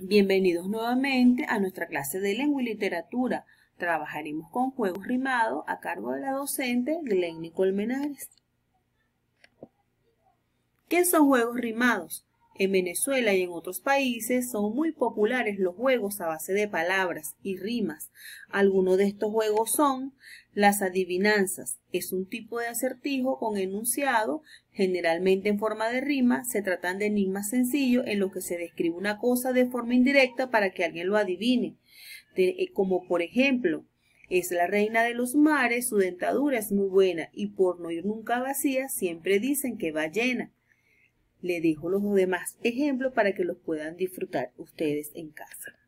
Bienvenidos nuevamente a nuestra clase de lengua y literatura. Trabajaremos con juegos rimados a cargo de la docente Glenny Colmenares. ¿Qué son juegos rimados? En Venezuela y en otros países son muy populares los juegos a base de palabras y rimas. Algunos de estos juegos son las adivinanzas. Es un tipo de acertijo con enunciado, generalmente en forma de rima. Se tratan de enigmas sencillos en los que se describe una cosa de forma indirecta para que alguien lo adivine. Eh, como por ejemplo, es la reina de los mares, su dentadura es muy buena y por no ir nunca vacía siempre dicen que va llena. Le dejo los demás ejemplos para que los puedan disfrutar ustedes en casa.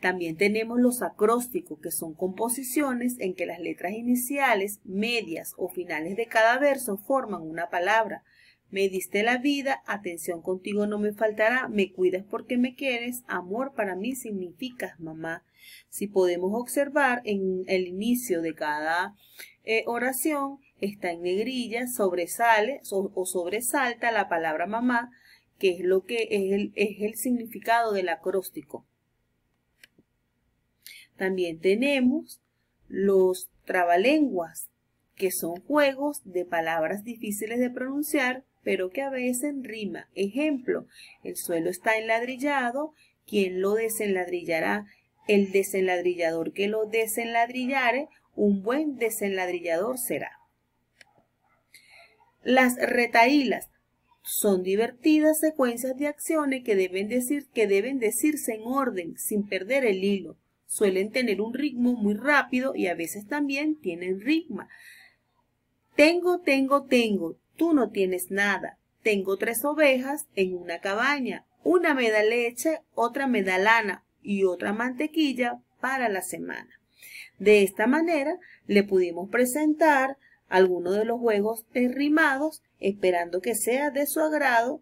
También tenemos los acrósticos, que son composiciones en que las letras iniciales, medias o finales de cada verso forman una palabra. Me diste la vida, atención contigo no me faltará, me cuidas porque me quieres, amor para mí significas mamá. Si podemos observar en el inicio de cada eh, oración, está en negrilla, sobresale o sobresalta la palabra mamá, que es lo que es el, es el significado del acróstico. También tenemos los trabalenguas, que son juegos de palabras difíciles de pronunciar, pero que a veces rima. Ejemplo, el suelo está enladrillado, ¿quién lo desenladrillará? El desenladrillador que lo desenladrillare, un buen desenladrillador será. Las retaílas son divertidas secuencias de acciones que deben, decir, que deben decirse en orden, sin perder el hilo. Suelen tener un ritmo muy rápido y a veces también tienen ritmo. Tengo, tengo, tengo. Tú no tienes nada. Tengo tres ovejas en una cabaña. Una me da leche, otra me da lana y otra mantequilla para la semana. De esta manera le pudimos presentar alguno de los juegos rimados, esperando que sea de su agrado.